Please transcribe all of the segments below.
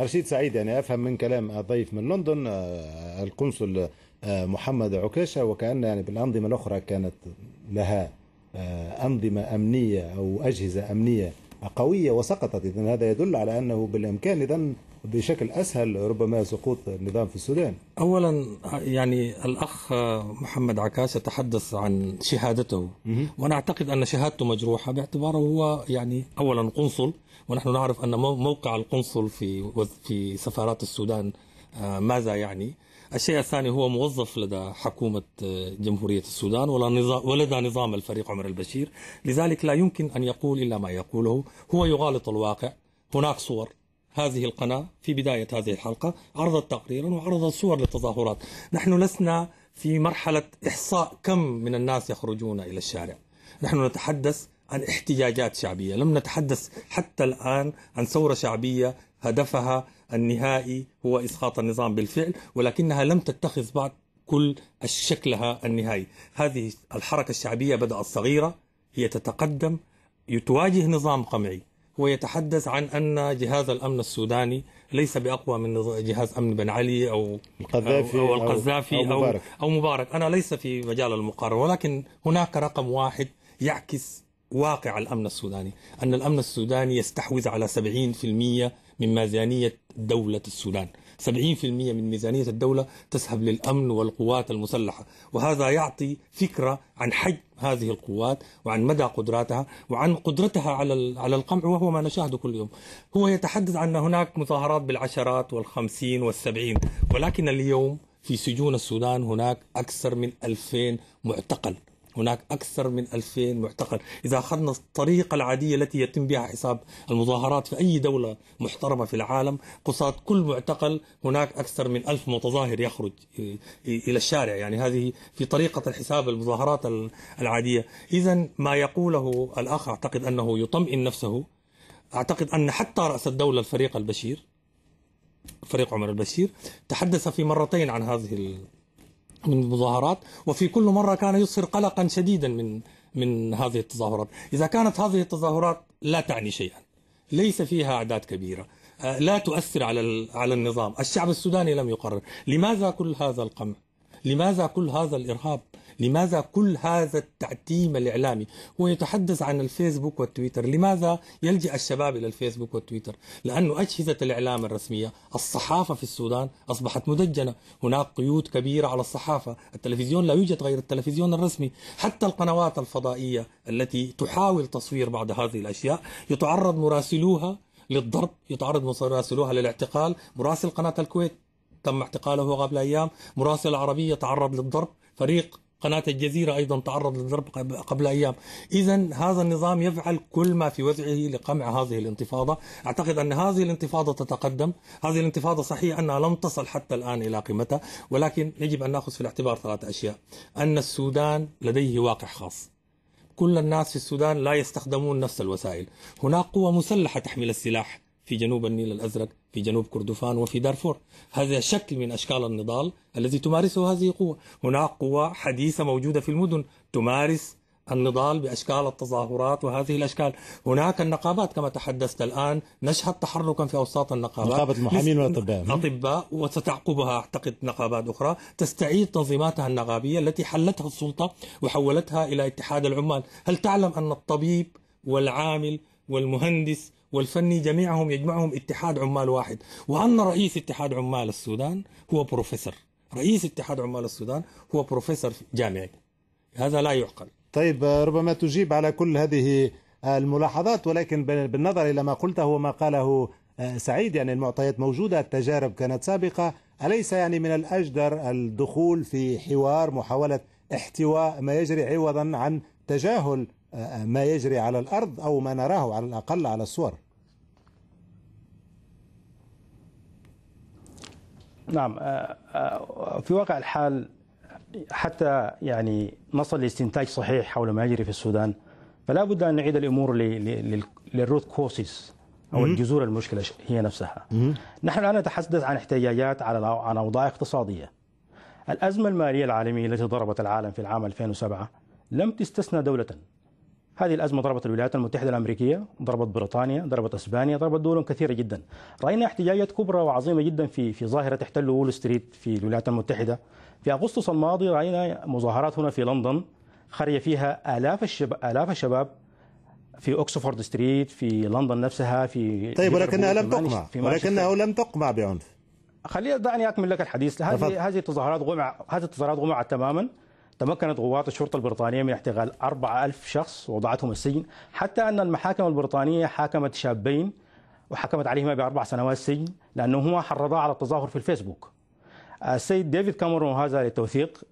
رشيد سعيد يعني افهم من كلام الضيف من لندن آه، القنصل آه، محمد عكاشه وكان يعني بالانظمه الاخرى كانت لها آه، انظمه امنيه او اجهزه امنيه قويه وسقطت اذا هذا يدل على انه بالامكان اذا بشكل أسهل ربما سقوط النظام في السودان أولا يعني الأخ محمد عكاش تحدث عن شهادته وأنا أعتقد أن شهادته مجروحة باعتباره هو يعني أولا قنصل ونحن نعرف أن موقع القنصل في في سفارات السودان آه، ماذا يعني الشيء الثاني هو موظف لدى حكومة آه، جمهورية السودان ولدى نظام الفريق عمر البشير لذلك لا يمكن أن يقول إلا ما يقوله هو يغالط الواقع هناك صور هذه القناة في بداية هذه الحلقة عرضت تقريرا وعرضت صور للتظاهرات نحن لسنا في مرحلة إحصاء كم من الناس يخرجون إلى الشارع نحن نتحدث عن احتجاجات شعبية لم نتحدث حتى الآن عن ثورة شعبية هدفها النهائي هو إسقاط النظام بالفعل ولكنها لم تتخذ بعد كل شكلها النهائي هذه الحركة الشعبية بدأت صغيرة هي تتقدم تواجه نظام قمعي هو يتحدث عن أن جهاز الأمن السوداني ليس بأقوى من جهاز أمن بن علي أو القذافي أو, أو, القذافي أو, أو, مبارك. أو مبارك أنا ليس في مجال المقارنة ولكن هناك رقم واحد يعكس واقع الأمن السوداني أن الأمن السوداني يستحوذ على 70% من ميزانية دولة السودان 70% من ميزانية الدولة تذهب للأمن والقوات المسلحة وهذا يعطي فكرة عن حجم هذه القوات وعن مدى قدراتها وعن قدرتها على على القمع وهو ما نشاهده كل يوم هو يتحدث عن هناك مظاهرات بالعشرات والخمسين والسبعين ولكن اليوم في سجون السودان هناك أكثر من ألفين معتقل هناك أكثر من 2000 معتقل إذا أخذنا الطريقة العادية التي يتم بها حساب المظاهرات في أي دولة محترمة في العالم قصاد كل معتقل هناك أكثر من ألف متظاهر يخرج إلى الشارع يعني هذه في طريقة الحساب المظاهرات العادية إذا ما يقوله الأخ أعتقد أنه يطمئن نفسه أعتقد أن حتى رأس الدولة الفريق البشير فريق عمر البشير تحدث في مرتين عن هذه من المظاهرات وفي كل مرة كان يصهر قلقا شديدا من من هذه التظاهرات إذا كانت هذه التظاهرات لا تعني شيئا ليس فيها أعداد كبيرة آه، لا تؤثر على على النظام الشعب السوداني لم يقرر لماذا كل هذا القمع لماذا كل هذا الإرهاب لماذا كل هذا التعتيم الإعلامي هو يتحدث عن الفيسبوك والتويتر لماذا يلجأ الشباب إلى الفيسبوك والتويتر لأن أجهزة الإعلام الرسمية الصحافة في السودان أصبحت مدجنة هناك قيود كبيرة على الصحافة التلفزيون لا يوجد غير التلفزيون الرسمي حتى القنوات الفضائية التي تحاول تصوير بعض هذه الأشياء يتعرض مراسلوها للضرب يتعرض مراسلوها للاعتقال مراسل قناة الكويت تم اعتقاله قبل أيام مراسل عربي يتعرض للضرب فريق قناة الجزيرة أيضا تعرض للضرب قبل أيام إذا هذا النظام يفعل كل ما في وسعه لقمع هذه الانتفاضة أعتقد أن هذه الانتفاضة تتقدم هذه الانتفاضة صحيح أنها لم تصل حتى الآن إلى قيمتها ولكن يجب أن نأخذ في الاعتبار ثلاث أشياء أن السودان لديه واقع خاص كل الناس في السودان لا يستخدمون نفس الوسائل هناك قوة مسلحة تحمل السلاح في جنوب النيل الأزرق في جنوب كردفان وفي دارفور هذا شكل من أشكال النضال الذي تمارسه هذه القوة هناك قوى حديثة موجودة في المدن تمارس النضال بأشكال التظاهرات وهذه الأشكال هناك النقابات كما تحدثت الآن نشهد تحركا في أوساط النقابات نقابة المحامين والأطباء أطباء وستعقبها أعتقد نقابات أخرى تستعيد تنظيماتها النقابية التي حلتها السلطة وحولتها إلى اتحاد العمال هل تعلم أن الطبيب والعامل والمهندس والفني جميعهم يجمعهم اتحاد عمال واحد وأن رئيس اتحاد عمال السودان هو بروفيسور رئيس اتحاد عمال السودان هو بروفيسور جامعي هذا لا يعقل طيب ربما تجيب على كل هذه الملاحظات ولكن بالنظر إلى ما قلته وما قاله آه، سعيد يعني المعطيات موجودة التجارب كانت سابقة أليس يعني من الأجدر الدخول في حوار محاولة احتواء ما يجري عوضا عن تجاهل ما يجري على الأرض أو ما نراه على الأقل على الصور نعم آه، آه، في واقع الحال حتى يعني نصل لاستنتاج صحيح حول ما يجري في السودان فلا بد أن نعيد الأمور للروت كوسيس أو الجذور المشكلة هي نفسها نحن الآن نتحدث عن احتياجات على عن أوضاع اقتصادية الأزمة المالية العالمية التي ضربت العالم في العام 2007 لم تستثنى دولة هذه الأزمة ضربت الولايات المتحدة الأمريكية ضربت بريطانيا ضربت أسبانيا ضربت دول كثيرة جدا رأينا احتجاجات كبرى وعظيمة جدا في في ظاهرة تحتل وول ستريت في الولايات المتحدة في أغسطس الماضي رأينا مظاهرات هنا في لندن خرج فيها آلاف الشباب آلاف الشباب في اوكسفورد ستريت في لندن نفسها في طيب ولكنها لم تقمع ولكنه لم تقمع بعنف خليني دعني اكمل لك الحديث هذه هذه التظاهرات غمع هذه التظاهرات غمعت تماما تمكنت قوات الشرطة البريطانية من اعتقال 4000 شخص ووضعتهم السجن حتى أن المحاكم البريطانية حاكمت شابين وحكمت عليهما بأربع سنوات سجن لأنهما حرضا على التظاهر في الفيسبوك السيد ديفيد كاميرون هذا للتوثيق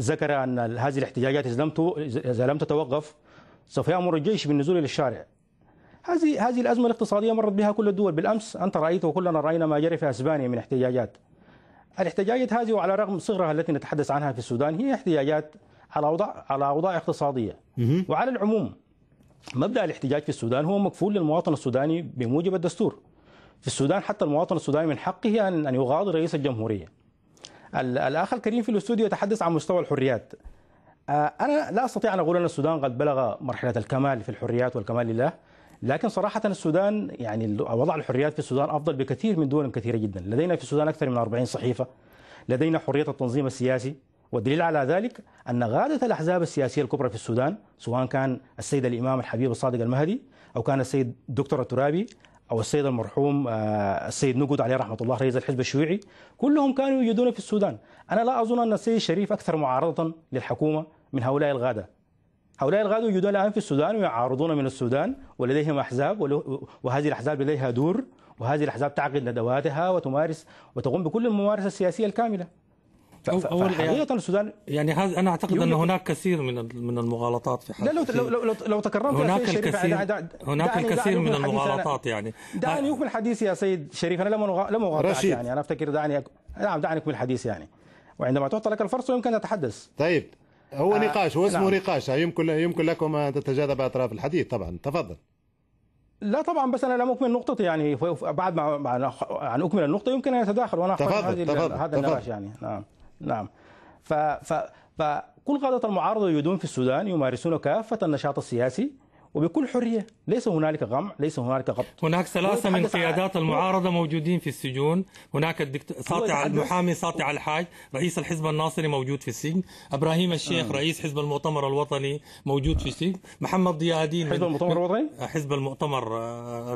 ذكر أن هذه الاحتجاجات إذا لم تتوقف سوف يأمر الجيش بالنزول إلى الشارع هذه هذه الأزمة الاقتصادية مرت بها كل الدول بالأمس أنت رأيت وكلنا رأينا ما جرى في أسبانيا من احتجاجات الاحتجاجات هذه وعلى رغم صغرها التي نتحدث عنها في السودان هي احتجاجات على اوضاع على اوضاع اقتصاديه وعلى العموم مبدا الاحتجاج في السودان هو مكفول للمواطن السوداني بموجب الدستور في السودان حتى المواطن السوداني من حقه ان ان يغادر رئيس الجمهوريه الاخ الكريم في الاستوديو يتحدث عن مستوى الحريات آه، انا لا استطيع ان اقول ان السودان قد بلغ مرحله الكمال في الحريات والكمال لله لكن صراحة السودان يعني وضع الحريات في السودان أفضل بكثير من دول كثيرة جدا لدينا في السودان أكثر من 40 صحيفة لدينا حرية التنظيم السياسي والدليل على ذلك أن غادة الأحزاب السياسية الكبرى في السودان سواء كان السيد الإمام الحبيب الصادق المهدي أو كان السيد دكتور الترابي أو السيد المرحوم آه، السيد نقود عليه رحمة الله رئيس الحزب الشيوعي كلهم كانوا يوجدون في السودان أنا لا أظن أن السيد الشريف أكثر معارضة للحكومة من هؤلاء الغادة هؤلاء الغادة يوجدون الآن في السودان ويعارضون من السودان ولديهم أحزاب وهذه الأحزاب لديها دور وهذه الأحزاب تعقد ندواتها وتمارس وتقوم بكل الممارسة السياسية الكاملة حقيقة يعني السودان يعني هذا أنا أعتقد أن هناك كثير من من المغالطات في حق لا لو لو لو, لو تكرمت هناك الكثير دا دا هناك الكثير من المغالطات يعني دعني أكمل حديثي يا سيد شريف أنا لم لم اغالط يعني أنا أفتكر دعني نعم دعني أكمل حديثي يعني وعندما تعطى لك الفرصة يمكن أن تتحدث طيب هو آه، نقاش هو اسمه نعم. نقاش آه، يمكن يمكن لكم ان تتجاذب اطراف الحديث طبعا تفضل لا طبعا بس انا لم اكمل نقطتي يعني بعد ما ان اكمل النقطه يمكن ان يتداخل وانا تفضل تفضل هذا النقاش يعني نعم نعم ف ف فكل قاده المعارضه يدون في السودان يمارسون كافه النشاط السياسي وبكل حريه ليس هنالك غم ليس هنالك غبط هناك ثلاثه من قيادات المعارضه موجودين في السجون هناك الدكتور ساطع المحامي ساطع الحاج رئيس الحزب الناصري موجود في السجن ابراهيم الشيخ آه. رئيس حزب المؤتمر الوطني موجود في السجن محمد ضياء الدين حزب المؤتمر الوطني حزب المؤتمر آه،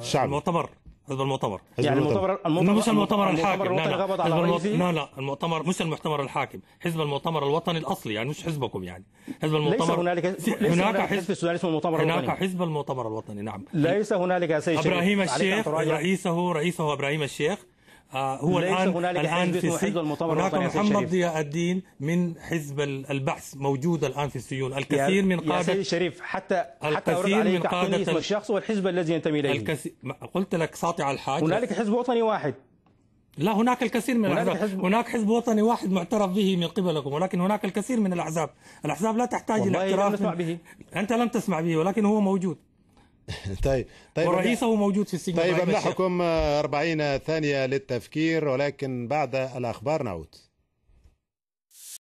الشعبي المؤتمر حزب المؤتمر يعني المؤتمر المؤتمر مش المؤتمر الحاكم لا لا المؤتمر لا لا المؤتمر مش المؤتمر الحاكم حزب المؤتمر الوطني الاصلي يعني مش حزبكم يعني حزب المؤتمر ليس هنالك هناك حزب السودان اسمه المؤتمر الوطني هناك حزب المؤتمر الوطني نعم ليس هنالك يا سيد ابراهيم الشيخ رئيسه رئيسه ابراهيم الشيخ آه، هو الان الان في السجن هناك محمد ضياء الدين من حزب البحث موجود الان في السجون الكثير من قاده يا سيد شريف حتى حتى ورد عليك من قادة اسم الشخص والحزب الذي ينتمي اليه الكثير قلت لك ساطع الحاج هنالك حزب وطني واحد لا هناك الكثير من هناك الأحزاب حزب هناك حزب وطني واحد معترف به من قبلكم ولكن هناك الكثير من الأحزاب الأحزاب لا تحتاج إلى اعتراف لم به أنت لم تسمع به ولكن هو موجود طيب طيب ورئيسه موجود في السجن طيب نمنحكم 40 ثانيه للتفكير ولكن بعد الاخبار نعود